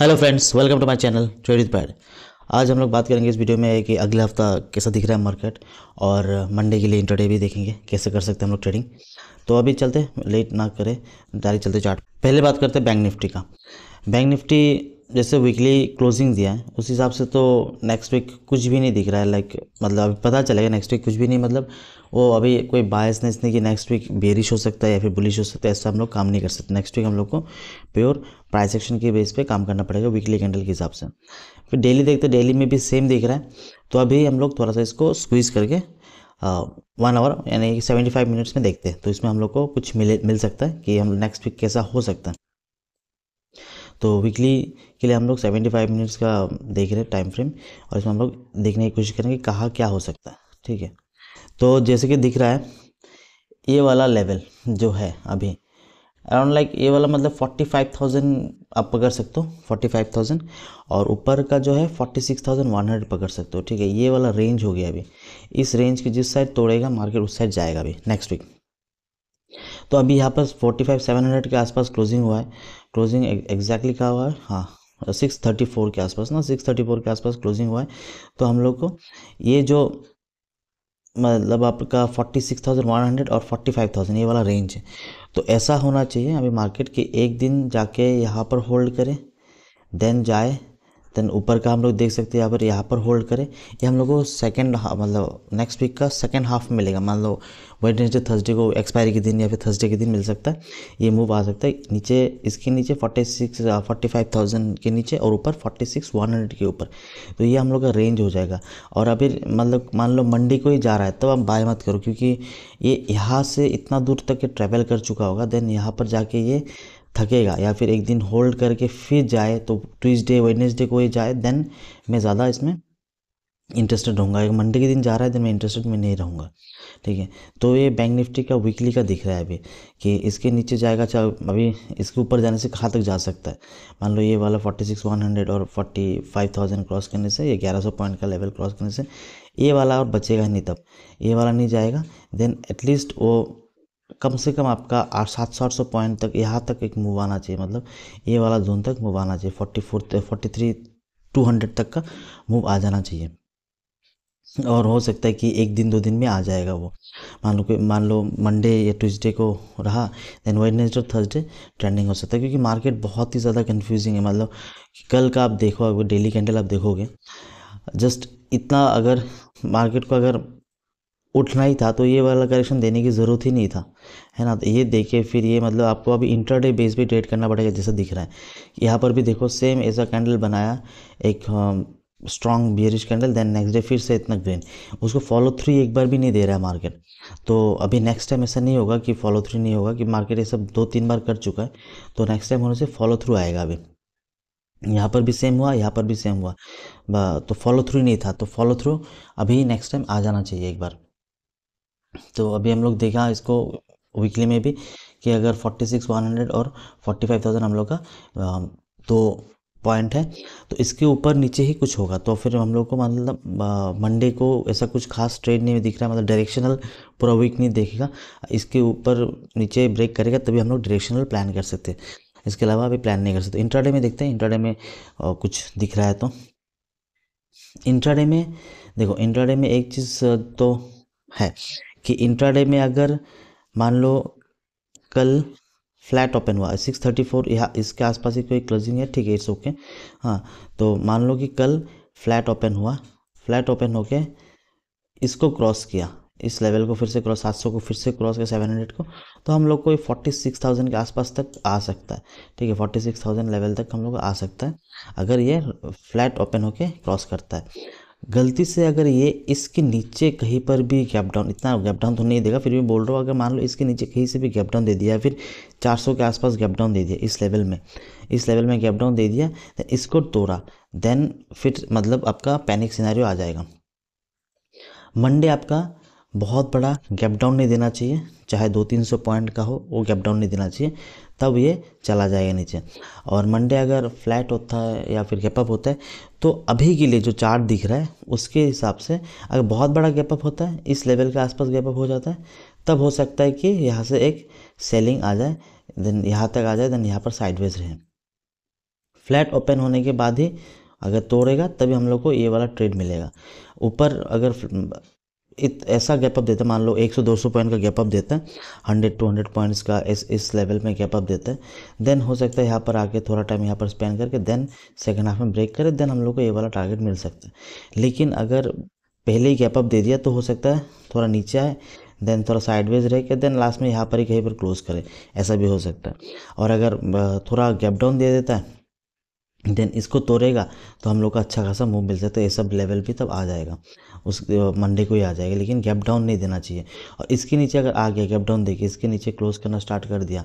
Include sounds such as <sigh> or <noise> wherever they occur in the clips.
hello friends welcome to my channel trading pad आज हम लोग बात करेंगे इस वीडियो में कि अगला हफ्ता कैसा दिख रहा है मार्केट और मंडे के लिए इंटरडे भी देखेंगे कैसे कर सकते हैं हम लोग ट्रेडिंग तो अभी चलते लेट ना करें डायरेक्ट चलते चार्ट पहले बात करते हैं बैंक निफ्टी का बैंक निफ्टी जैसे वीकली क्लोजिंग दिया है उस हिसाब से तो नेक्स्ट वीक कुछ भी नहीं दिख रहा है लाइक मतलब अभी पता चलेगा नेक्स्ट वीक कुछ भी नहीं मतलब वो अभी कोई बायसनेस नहीं कि नेक्स्ट वीक बेरिश हो सकता है या फिर बुलिश हो सकता है ऐसा हम लोग काम नहीं कर सकते नेक्स्ट वीक हम लोग को प्योर प्राइस एक्शन के बेस पे काम करना पड़ेगा वीकली कैंडल के हिसाब से फिर डेली देखते डेली में भी सेम दिख रहा है तो अभी हम लोग थोड़ा सा इसको स्क्वीज़ करके वन आवर यानी सेवेंटी फाइव मिनट्स में देखते हैं तो इसमें हम लोग को कुछ मिले मिल सकता है कि हम नेक्स्ट वीक कैसा हो सकता है तो वीकली के लिए हम लोग सेवेंटी फाइव मिनट्स का देख रहे हैं टाइम फ्रेम और इसमें हम लोग देखने की कोशिश करेंगे कहाँ क्या हो सकता है ठीक है तो जैसे कि दिख रहा है ये वाला लेवल जो है अभी अराउंड लाइक ये वाला मतलब फोर्टी फाइव थाउजेंड आप पकड़ सकते हो फोर्टी फाइव थाउजेंड और ऊपर का जो है forty six thousand one hundred पकड़ सकते हो ठीक है ये वाला रेंज हो गया अभी इस रेंज की जिस साइड तोड़ेगा मार्केट उस साइड जाएगा अभी नेक्स्ट वीक तो अभी यहाँ पर फोर्टी फाइव सेवन हंड्रेड के आसपास क्लोजिंग हुआ है क्लोजिंग एग्जैक्टली कहा हुआ है हाँ सिक्स थर्टी फोर के आसपास ना सिक्स थर्टी फोर के आसपास क्लोजिंग हुआ है तो हम लोग को ये जो मतलब आपका forty six thousand one hundred और फोर्टी फाइव थाउजेंड ये वाला रेंज है तो ऐसा होना चाहिए अभी मार्केट के एक दिन जाके यहाँ पर होल्ड करें देन जाए देन ऊपर का हम लोग देख सकते हैं यहाँ पर यहाँ पर होल्ड करें ये हम लोग को सेकेंड मतलब नेक्स्ट वीक का सेकेंड हाफ मिलेगा मान लो वेडनेसडे थर्सडे को एक्सपायरी के दिन या फिर थर्सडे के दिन मिल सकता है ये मूव आ सकता है नीचे इसके नीचे forty six forty five thousand के नीचे और ऊपर फोर्टी सिक्स वन हंड्रेड के ऊपर तो ये हम लोग का रेंज हो जाएगा और अभी मतलब मान लो मंडी को ही जा रहा है तब तो आप बाय मत करो क्योंकि ये यहाँ से इतना दूर तक ये ट्रैवल कर चुका होगा देन यहाँ पर जाके ये थकेगा या फिर एक दिन होल्ड करके फिर जाए तो ट्यूजडे वेडनेसडे को ही जाए देन मैं ज़्यादा इसमें इंटरेस्टेड रहूँगा एक मंडे के दिन जा रहा है तो मैं इंटरेस्टेड में नहीं रहूँगा ठीक है तो ये बैंक निफ्टी का वीकली का दिख रहा है अभी कि इसके नीचे जाएगा चाहे अभी इसके ऊपर जाने से कहाँ तक जा सकता है मान लो ये वाला फोर्टी सिक्स वन हंड्रेड और फोर्टी फाइव थाउजेंड क्रॉस करने से ये ग्यारह सौ पॉइंट का लेवल क्रॉस करने से ये वाला और बचेगा नहीं तब ये वाला नहीं जाएगा देन एटलीस्ट वो कम से कम आपका आठ सात सौ आठ सौ पॉइंट तक यहाँ तक एक मूव आना चाहिए मतलब ये वाला जोन तक मूव आना चाहिए forty four forty three two hundred तक का मूव आ जाना चाहिए और हो सकता है कि एक दिन दो दिन में आ जाएगा वो मान लो कि मान लो मंडे या ट्यूसडे को रहा देन वेडनेसडे और थर्सडे ट्रेंडिंग हो सकता है क्योंकि मार्केट बहुत ही ज़्यादा कन्फ्यूजिंग है मतलब कल का आप देखो डेली कैंडल आप देखोगे जस्ट इतना अगर मार्केट को अगर उठना ही था तो ये वाला करेक्शन देने की ज़रूरत ही नहीं था है ना तो ये देखिए फिर ये मतलब आपको अभी इंटरडे बेस भी ट्रेड करना पड़ेगा जैसा दिख रहा है यहाँ पर भी देखो सेम ऐसा कैंडल बनाया एक strong bearish candle then next day फिर से इतना ग्रेन उसको फॉलो थ्री एक बार भी नहीं दे रहा है मार्केट तो अभी नेक्स्ट टाइम ऐसा नहीं होगा कि फॉलो थ्रू नहीं होगा कि मार्केट ये सब दो तीन बार कर चुका है तो नेक्स्ट टाइम होने से फॉलो थ्रू आएगा अभी यहाँ पर भी सेम हुआ यहाँ पर भी सेम हुआ तो फॉलो थ्रू नहीं था तो फॉलो थ्रू अभी नेक्स्ट टाइम आ जाना चाहिए एक बार तो अभी हम लोग देखा इसको वीकली में भी कि अगर फोर्टी सिक्स वन हंड्रेड और फोर्टी फाइव थाउजेंड हम लोग का दो तो पॉइंट है तो इसके ऊपर नीचे ही कुछ होगा तो फिर हम लोग को मतलब मंडे को ऐसा कुछ खास ट्रेड नहीं दिख रहा मतलब डायरेक्शनल पूरा वीक नहीं देखेगा इसके ऊपर नीचे ब्रेक करेगा तभी हम लोग डायरेक्शनल प्लान कर सकते हैं इसके अलावा अभी प्लान नहीं कर सकते इंट्राडे में देखते हैं इंट्राडे में कुछ दिख रहा है तो इंट्राडे में देखो इंट्राडे में एक चीज़ तो है कि इंट्राडे में अगर मान लो कल फ्लैट ओपन हुआ है सिक्स थर्टी फोर या इसके आसपास ही कोई क्लोजिंग है ठीक है इट्स ओके हाँ तो मान लो कि कल फ्लैट ओपन हुआ फ्लैट ओपन होके इसको क्रॉस किया इस लेवल को फिर से क्रॉस सात सौ को फिर से क्रॉस किया सेवन हंड्रेड को तो हम लोग को फोर्टी सिक्स थाउजेंड के आसपास तक आ सकता है ठीक है फोर्टी सिक्स थाउजेंड लेवल तक हम लोग आ सकता है अगर ये फ्लैट ओपन होके क्रॉस करता है गलती से अगर ये इसके नीचे कहीं पर भी गैप डाउन इतना गैप डाउन तो नहीं देगा फिर भी बोल रहा हूँ अगर मान लो इसके नीचे कहीं से भी गैप डाउन दे दिया फिर 400 के आसपास गैप डाउन दे दिया इस लेवल में इस लेवल में गैप डाउन दे दिया तो इसको तोड़ा देन फिर मतलब आपका पैनिक सिनारी आ जाएगा मंडे आपका बहुत बड़ा गैप डाउन नहीं देना चाहिए चाहे दो तीन सौ पॉइंट का हो वो गैप डाउन नहीं देना चाहिए तब ये चला जाएगा नीचे और मंडे अगर फ्लैट होता है या फिर गैपअप होता है तो अभी के लिए जो चार्ट दिख रहा है उसके हिसाब से अगर बहुत बड़ा गैपअप होता है इस लेवल के आसपास गैपअप हो जाता है तब हो सकता है कि यहाँ से एक सेलिंग आ जाए देन यहाँ तक आ जाए देन यहाँ पर साइडवेज रहे फ्लैट ओपन होने के बाद ही अगर तोड़ेगा तभी हम लोग को ये वाला ट्रेड मिलेगा ऊपर अगर इत ऐसा गैप अप देता है मान लो 100 200 पॉइंट का गैप अप देता है 100 200 पॉइंट्स का इस इस लेवल में गैप अप देता है देन हो सकता है यहाँ पर आके थोड़ा टाइम यहाँ पर स्पेंड करके देन सेकंड हाफ में ब्रेक करे देन हम लोग को ये वाला टारगेट मिल सकता है लेकिन अगर पहले ही गैप अप दे दिया तो हो सकता है थोड़ा नीचे आए देन थोड़ा साइडवेज रह के देन लास्ट में यहाँ पर ही कहीं पर क्लोज करें ऐसा भी हो सकता है और अगर थोड़ा गैप डाउन दे देता है देन इसको तोड़ेगा तो हम लोग का अच्छा खासा मूव मिल जाता है ये सब लेवल भी तब आ जाएगा उस मंडे को ही आ जाएगा लेकिन गैप डाउन नहीं देना चाहिए और इसके नीचे अगर आ गया गैप डाउन देखिए इसके नीचे क्लोज करना स्टार्ट कर दिया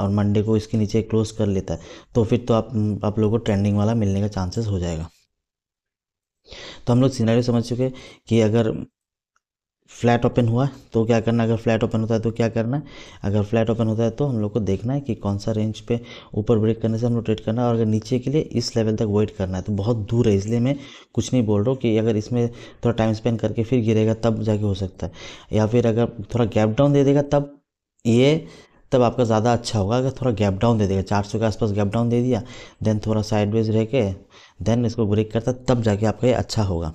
और मंडे को इसके नीचे क्लोज कर लेता है तो फिर तो आप आप लोगों को ट्रेंडिंग वाला मिलने का चांसेस हो जाएगा तो हम लोग सीनारी समझ चुके कि अगर फ्लैट ओपन हुआ तो क्या करना अगर फ्लैट ओपन होता है तो क्या करना है अगर फ्लैट ओपन होता है तो हम लोग को देखना है कि कौन सा रेंज पे ऊपर ब्रेक करने से हम रोटेट करना है और अगर नीचे के लिए इस लेवल तक वेट करना है तो बहुत दूर है इसलिए मैं कुछ नहीं बोल रहा हूँ कि अगर इसमें थोड़ा टाइम स्पेंड करके फिर गिरेगा तब जाके हो सकता है या फिर अगर थोड़ा गैप डाउन दे देगा तब ये तब आपका ज़्यादा अच्छा होगा अगर थोड़ा गैप डाउन दे देगा चार सौ के आसपास गैप डाउन दे दिया देन थोड़ा साइडवेज रह के देन इसको ब्रेक करता तब जाके आपका ये अच्छा होगा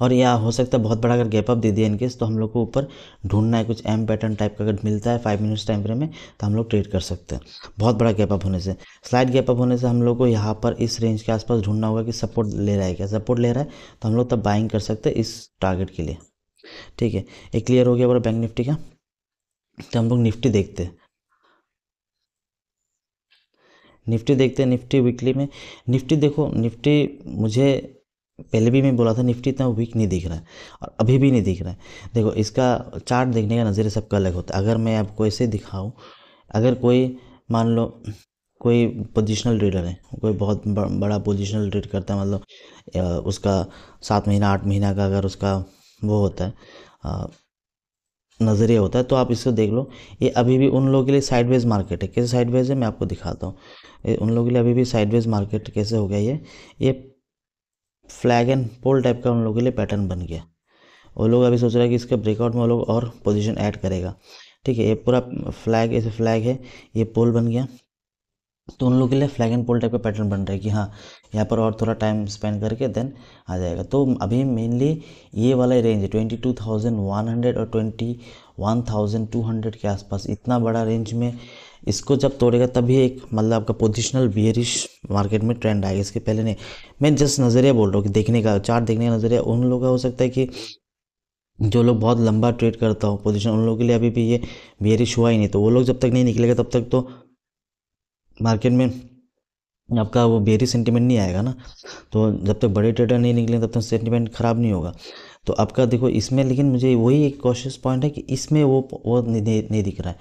और या हो सकता है बहुत बड़ा अगर गैप अप दे दिया इनकेस तो हम लोग को ऊपर ढूंढना है कुछ एम पैटर्न टाइप का अगर मिलता है फाइव मिनट्स टाइम फ्रेम में तो हम लोग ट्रेड कर सकते हैं बहुत बड़ा गैप अप होने से स्लाइड गैप अप होने से हम लोग को यहाँ पर इस रेंज के आसपास ढूंढना होगा कि सपोर्ट ले रहा है क्या सपोर्ट ले रहा है तो हम लोग तब बाइंग कर सकते हैं इस टारगेट के लिए ठीक है ये क्लियर हो गया बड़ा बैंक निफ्टी का तो हम लोग निफ्टी देखते हैं निफ्टी देखते हैं निफ्टी वीकली में निफ्टी देखो निफ्टी मुझे पहले भी मैं बोला था निफ्टी इतना वीक नहीं दिख रहा है और अभी भी नहीं दिख रहा है देखो इसका चार्ट देखने का नज़रिया सबका अलग होता है अगर मैं आपको ऐसे दिखाऊँ अगर कोई मान लो कोई पोजिशनल रीडर है कोई बहुत बड़ा पोजिशनल रीड करता है मतलब उसका सात महीना आठ महीना का अगर उसका वो होता है नज़रिया होता है तो आप इसको देख लो ये अभी भी उन लोगों के लिए साइडवेज मार्केट है कैसे साइडवेज है मैं आपको दिखाता हूँ उन लोगों के लिए अभी भी साइडवेज मार्केट कैसे हो गया ये ये फ्लैग एंड पोल टाइप का उन लोगों के लिए पैटर्न बन गया वो लोग अभी सोच रहे हैं कि इसके ब्रेकआउट में वो लोग और पोजीशन ऐड करेगा ठीक है ये पूरा फ्लैग ऐसे फ्लैग है ये पोल बन गया तो उन लोगों के लिए फ्लैग एंड पोल टाइप का पैटर्न बन रहा है कि हाँ यहाँ पर और थोड़ा टाइम स्पेंड करके देन आ जाएगा तो अभी मेनली ये वाला रेंज है twenty two thousand one hundred और twenty one thousand two hundred के आसपास इतना बड़ा रेंज में इसको जब तोड़ेगा तभी एक मतलब आपका पोजिशनल बियरिश मार्केट में ट्रेंड आएगा इसके पहले नहीं मैं जस्ट नज़रिया बोल रहा हूँ कि देखने का चार्ट देखने का नज़रिया उन लोगों का हो सकता है कि जो लोग बहुत लंबा ट्रेड करता हो पोजिशन उन लोगों के लिए अभी भी ये बियरिश हुआ ही नहीं तो वो लोग जब तक नहीं निकलेगा तब तक तो मार्केट में आपका वो बेरी सेंटिमेंट नहीं आएगा ना तो जब तक बड़े ट्रेडर नहीं निकले तब तक सेंटिमेंट ख़राब नहीं होगा तो आपका देखो इसमें लेकिन मुझे वही एक कॉशियस पॉइंट है कि इसमें वो वो नहीं, दिख रहा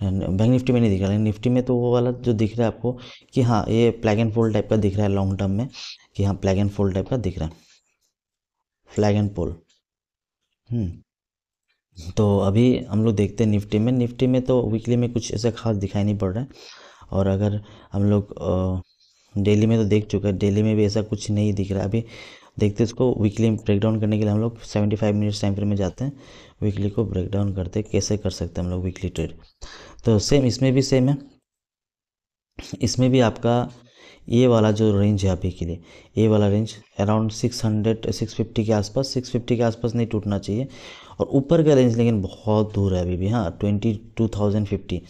है बैंक निफ्टी में नहीं दिख रहा है निफ्टी में तो वो वाला जो दिख रहा है आपको कि हाँ ये प्लैग एंड पोल टाइप का दिख रहा है लॉन्ग टर्म में कि हाँ प्लैग एंड पोल टाइप का दिख रहा है फ्लैग एंड पोल तो अभी हम लोग देखते हैं निफ्टी में निफ्टी में तो वीकली में कुछ ऐसा खास दिखाई नहीं पड़ रहा है और अगर हम लोग डेली में तो देख चुके हैं डेली में भी ऐसा कुछ नहीं दिख रहा है अभी देखते हैं इसको वीकली ब्रेक डाउन करने के लिए हम लोग seventy five minutes time frame में जाते हैं वीकली को ब्रेक डाउन करते हैं कैसे कर सकते हैं हम लोग वीकली ट्रेड तो सेम इसमें भी सेम है इसमें भी आपका ये वाला जो रेंज है अभी के लिए ये वाला रेंज अराउंड 600 650 के आसपास 650 के आसपास नहीं टूटना चाहिए और ऊपर का रेंज लेकिन बहुत दूर है अभी भी हाँ ट्वेंटी टू थाउजेंड फिफ्टी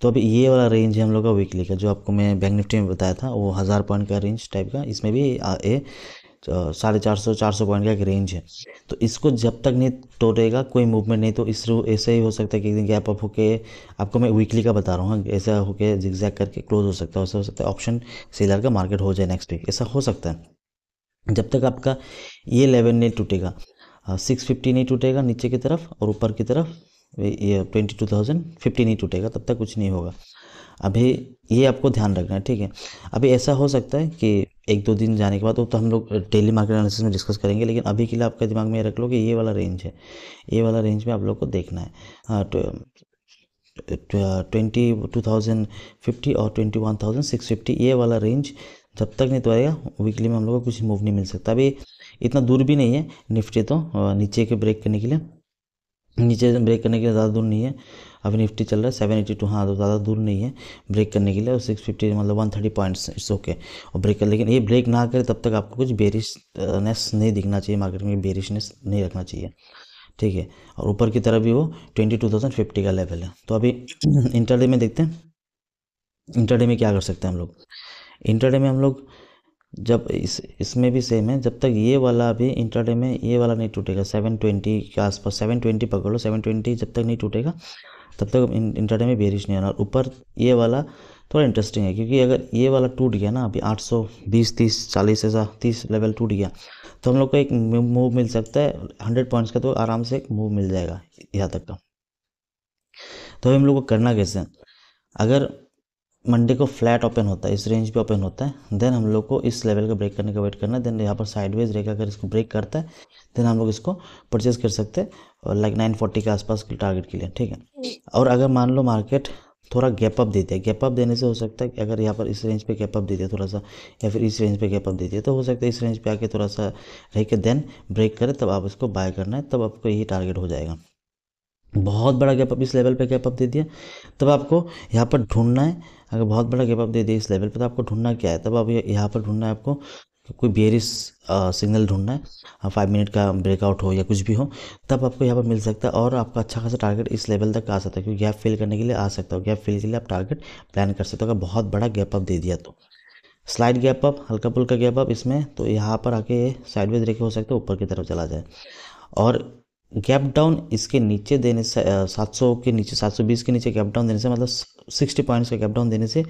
तो अभी ये वाला रेंज है हम लोग का वीकली का जो आपको मैं बैंक निफ्टी में बताया था वो हज़ार पॉइंट का रेंज टाइप का इसमें भी ये साढ़े चार सौ चार सौ पॉइंट का एक रेंज है तो इसको जब तक नहीं तोड़ेगा कोई मूवमेंट नहीं तो इस ऐसे ही हो सकता है कि दिन गैप अप होके आपको मैं वीकली का बता रहा हूँ हाँ, ऐसा होके जिक्जैक करके क्लोज हो सकता है ऐसा हो सकता है ऑप्शन सेलर का मार्केट हो जाए नेक्स्ट वीक ऐसा हो सकता है जब तक आपका ये लेवल नहीं टूटेगा सिक्स हाँ, फिफ्टी नहीं टूटेगा नीचे की तरफ और ऊपर की तरफ ये ट्वेंटी टू थाउजेंड फिफ्टी नहीं टूटेगा तब तक कुछ नहीं होगा अभी ये आपको ध्यान रखना है ठीक है अभी ऐसा हो सकता है कि एक दो दिन जाने के बाद वो तो, तो हम लोग डेली मार्केट एनालिसिस में डिस्कस करेंगे लेकिन अभी के लिए आपका दिमाग में रख लो कि ये वाला रेंज है ये वाला रेंज में आप लोग को देखना है हाँ तो, ट्वेंटी टू थाउजेंड फिफ्टी और twenty one thousand six fifty ये वाला रेंज जब तक नहीं तो आएगा वीकली में हम लोग को कुछ मूव नहीं मिल सकता अभी इतना दूर भी नहीं है निफ्टी तो नीचे के ब्रेक करने के लिए नीचे ब्रेक करने के लिए ज़्यादा दूर नहीं है अभी निफ्टी चल रहा है सेवन एटी टू हाँ तो ज़्यादा दूर नहीं है ब्रेक करने के लिए और सिक्स फिफ्टी मतलब one thirty points it's okay और ब्रेक कर लेकिन ये ब्रेक ना करे तब तक आपको कुछ बेरिशनेस नहीं दिखना चाहिए मार्केट में बेरिशनेस नहीं रखना चाहिए ठीक है और ऊपर की तरफ भी वो ट्वेंटी टू थाउजेंड फिफ्टी का लेवल है तो अभी इंटरडे <clears throat> में देखते हैं इंटरडे में क्या कर सकते हैं हम लोग इंटरडे में हम लोग जब इस इसमें भी सेम है जब तक ये वाला अभी इंटरडे में ये वाला नहीं टूटेगा सेवन ट्वेंटी के आसपास सेवन ट्वेंटी पकड़ लो सेवन ट्वेंटी जब तक नहीं टूटेगा तब तक इंटरटेन में बेरिश नहीं आना और ऊपर ये वाला थोड़ा इंटरेस्टिंग है क्योंकि अगर ये वाला टूट गया ना अभी 820 30 40 ऐसा 30 लेवल टूट गया तो हम लोग को एक मूव मिल सकता है 100 पॉइंट्स का तो आराम से एक मूव मिल जाएगा यहाँ तक का तो हम लोग को करना कैसे अगर मंडे को फ्लैट ओपन होता है इस रेंज पे ओपन होता है देन हम लोग को इस लेवल का ब्रेक करने का वेट करना है देन यहाँ पर साइडवेज रेखा अगर इसको ब्रेक करता है देन हम लोग इसको परचेज कर सकते हैं लाइक नाइन फोर्टी के आसपास के टारगेट के लिए ठीक है और अगर मान लो मार्केट थोड़ा गैप अप देते हैं गैप अप देने से हो सकता है कि अगर यहाँ पर इस रेंज पे गैप अप देते हैं थोड़ा सा या फिर इस रेंज पे गैप अप देते हैं तो हो सकता है इस रेंज पे आके थोड़ा सा रह के देन ब्रेक करें तब आप इसको बाय करना है तब आपको यही टारगेट हो जाएगा बहुत बड़ा गैप अप इस लेवल पे गैप अप दे दिया तब आपको यहाँ पर ढूंढना है अगर बहुत बड़ा गैप अप दे दिया इस लेवल पे तो आपको ढूंढना क्या है तब आप यहाँ पर ढूंढना है आपको कोई बेरिस सिग्नल ढूंढना है फाइव मिनट का ब्रेकआउट हो या कुछ भी हो तब आपको यहाँ पर मिल सकता है और आपका अच्छा खासा टारगेट इस लेवल तक आ सकता है क्योंकि गैप फिल करने के लिए आ सकता हो गैप फिल के लिए आप टारगेट प्लान कर सकते हो अगर बहुत बड़ा गैप अप दे दिया तो स्लाइड गैप अप हल्का पुल्का गैप अप इसमें तो यहाँ पर आके साइडवेज रेखे हो सकते हो ऊपर की तरफ चला जाए और गैप डाउन इसके नीचे देने से सात सौ के नीचे सात सौ बीस के नीचे गैप डाउन देने से मतलब सिक्सटी पॉइंट्स का गैप डाउन देने से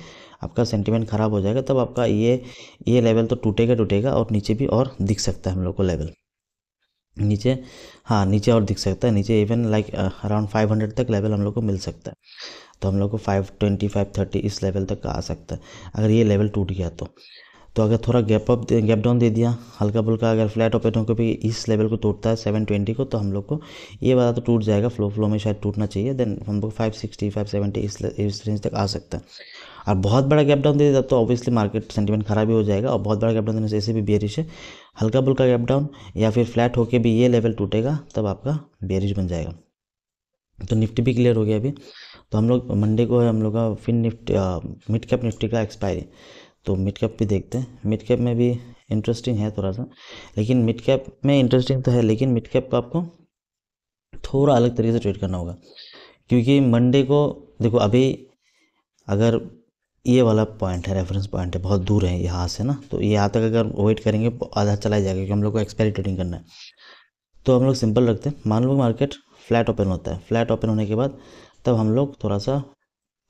आपका सेंटीमेंट ख़राब हो जाएगा तब आपका ये ये लेवल तो टूटेगा टूटेगा और नीचे भी और दिख सकता है हम लोग को लेवल नीचे हाँ नीचे और दिख सकता है नीचे even like around five hundred तक लेवल हम लोग को मिल सकता है तो हम लोग को फाइव ट्वेंटी फाइव थर्टी इस लेवल तक आ सकता है अगर ये लेवल टूट गया तो तो अगर थोड़ा गैप अप गैप डाउन दे दिया हल्का फुल्का अगर फ्लैट ऑपरेटर होकर भी इस लेवल को तोड़ता है सेवन ट्वेंटी को तो हम लोग को ये वाला तो टूट जाएगा फ्लो फ्लो में शायद टूटना चाहिए देन हम लोग फाइव सिक्सटी फाइव सेवेंटी इस इस रेंज तक आ सकता है और बहुत बड़ा गैप डाउन दे दिया तो ऑब्वियसली मार्केट सेंटीमेंट खराब ही हो जाएगा और बहुत बड़ा गैप डाउन देने से ऐसे भी बेरिश है हल्का फुल्का गैप डाउन या फिर फ्लैट होकर भी ये लेवल टूटेगा तब आपका बेरिश बन जाएगा तो निफ्टी भी क्लियर हो गया अभी तो हम लोग मंडे को है हम लोग का फिन निफ्टी मिड कैप निफ्टी का एक्सपायरी तो मिड कैप भी देखते हैं मिड कैप में भी इंटरेस्टिंग है थोड़ा सा लेकिन मिड कैप में इंटरेस्टिंग तो है लेकिन मिड कैप का आपको थोड़ा अलग तरीके से ट्रेड करना होगा क्योंकि मंडे को देखो अभी अगर ये वाला पॉइंट है रेफरेंस पॉइंट है बहुत दूर है यहाँ से ना तो यहाँ तक अगर वेट करेंगे आधा चला जाएगा क्योंकि हम लोग को एक्सपायरी ट्रेडिंग करना है तो हम लोग सिंपल रखते हैं मान लो मार्केट फ्लैट ओपन होता है फ्लैट ओपन होने के बाद तब हम लोग थोड़ा सा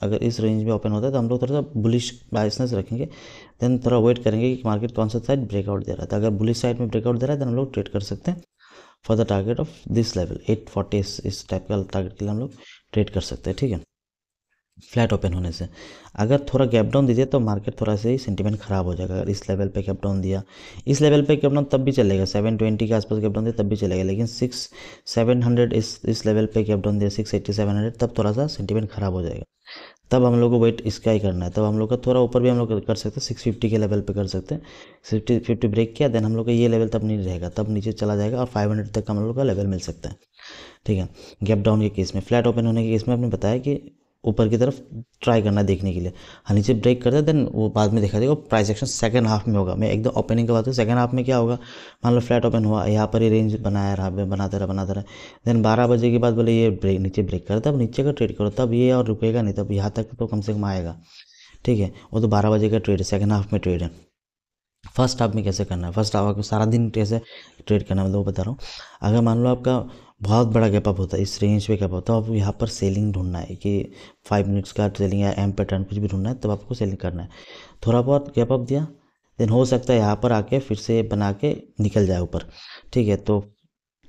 अगर इस रेंज में ओपन होता है तो हम लोग थोड़ा सा बुलिश बाइसनेस रखेंगे देन थोड़ा वेट करेंगे कि मार्केट कौन सा साइड ब्रेकआउट दे रहा था अगर बुलिश साइड में ब्रेकआउट दे रहा है तो हम लोग ट्रेड कर सकते हैं for the target of this level at इस टाइप का टारगेट के लिए हम लोग ट्रेड कर सकते हैं ठीक है फ्लैट ओपन होने से अगर थोड़ा गैप डाउन दीजिए तो मार्केट थोड़ा सा ही सेंटीमेंट खराब हो जाएगा अगर इस लेवल पे गैप डाउन दिया इस लेवल पे गैप डाउन तब भी चलेगा सेवन ट्वेंटी के आसपास गैप डाउन दिया तब भी चलेगा लेकिन सिक्स सेवन हंड्रेड इस इस लेवल पे गैप डाउन दिया सिक्स एट्टी सेवन हंड्रेड तब थोड़ा सा सेंटीमेंट खराब हो जाएगा तब हम लोग को वेट इसका ही करना है तब हम लोग का थोड़ा ऊपर भी हम लोग कर सकते हैं सिक्स फिफ्टी के लेवल पे कर सकते हैं फिफ्टी फिफ्टी ब्रेक किया देन हम लोग का ये लेवल तब नहीं रहेगा तब नीचे चला जाएगा और फाइव हंड्रेड तक हम लोग का लेवल मिल सकता है ठीक है गैप डाउन के केस में फ्लैट ओपन होने के केस में आपने बताया कि ऊपर की तरफ ट्राई करना है देखने के लिए हाँ नीचे ब्रेक करता है देन वो बाद में देखा जाएगा प्राइस एक्शन सेकंड हाफ में होगा मैं एकदम ओपनिंग का बात करूँ सेकंड हाफ में क्या होगा मान लो फ्लैट ओपन हुआ यहाँ पर ही रेंज बनाया रहा बनाता रहा बनाता रहा देन बारह बजे के बाद बोले ये ब्रेक नीचे ब्रेक करता अब नीचे का ट्रेड करो तब ये और रुकेगा नहीं तब यहाँ तक तो कम से कम आएगा ठीक है वो तो बारह बजे का ट्रेड है सेकेंड हाफ में ट्रेड है फर्स्ट हाफ में कैसे करना है फर्स्ट हाफ आपको सारा दिन कैसे ट्रेड करना है मतलब वो बता रहा हूँ अगर मान लो आपका बहुत बड़ा गैप अप होता है इस रेंज पे गैप होता है तो आप यहाँ पर सेलिंग ढूंढना है कि फाइव मिनट्स का सेलिंग या एम पैटर्न कुछ भी ढूंढना है तब तो आपको सेलिंग करना है थोड़ा बहुत गैप अप दिया देन हो सकता है यहाँ पर आके फिर से बना के निकल जाए ऊपर ठीक है तो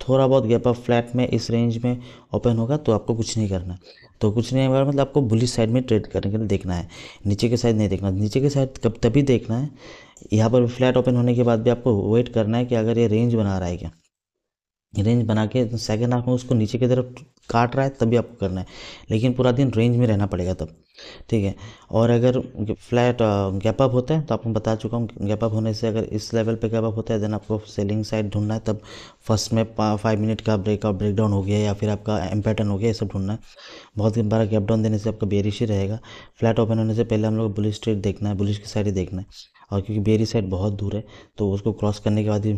थोड़ा बहुत गैप अप फ्लैट में इस रेंज में ओपन होगा तो आपको कुछ नहीं करना है तो कुछ नहीं होगा मतलब आपको बुलिश साइड में ट्रेड करने के लिए देखना है नीचे के साइड नहीं देखना नीचे के साइड कब तभी देखना है यहाँ पर फ्लैट ओपन होने के बाद भी आपको वेट करना है कि अगर ये रेंज बना रहा है क्या रेंज बना के तो सेकेंड हाफ में उसको नीचे की तरफ काट रहा है तभी आपको करना है लेकिन पूरा दिन रेंज में रहना पड़ेगा तब ठीक है और अगर फ्लैट गैप अप होता है तो आपको बता चुका हूँ गैप अप होने से अगर इस लेवल पे गैप अप होता है देन आपको सेलिंग साइड ढूंढना है तब फर्स्ट में फाइव मिनट का ब्रेक आउट ब्रेक डाउन हो गया या फिर आपका एम पैटर्न हो गया ये सब ढूंढना है बहुत बार गैप डाउन देने से आपका बेरिश ही रहेगा फ्लैट ओपन होने से पहले हम लोग बुलिश स्ट्रेट देखना है बुलिश की साइड ही देखना है और क्योंकि बेरी साइड बहुत दूर है तो उसको क्रॉस करने के बाद ही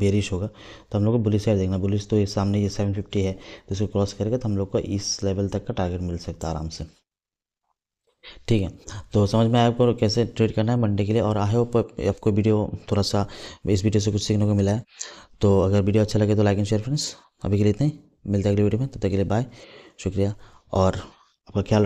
बेरिश होगा तो हम लोग को बुलिस साइड देखना बुलिस तो ये सामने ये सेवन फिफ्टी है तो इसको क्रॉस करेगा तो हम लोग को इस लेवल तक का टारगेट मिल सकता है आराम से ठीक है तो समझ में आया आपको कैसे ट्रेड करना है मंडे के लिए और आई होप आपको वीडियो थोड़ा सा इस वीडियो से कुछ सीखने को मिला है तो अगर वीडियो अच्छा लगे तो लाइक एंड शेयर फ्रेंड्स अभी के लिए इतना ही मिलते हैं अगली वीडियो में तब तक के लिए बाय शुक्रिया और आपका ख्याल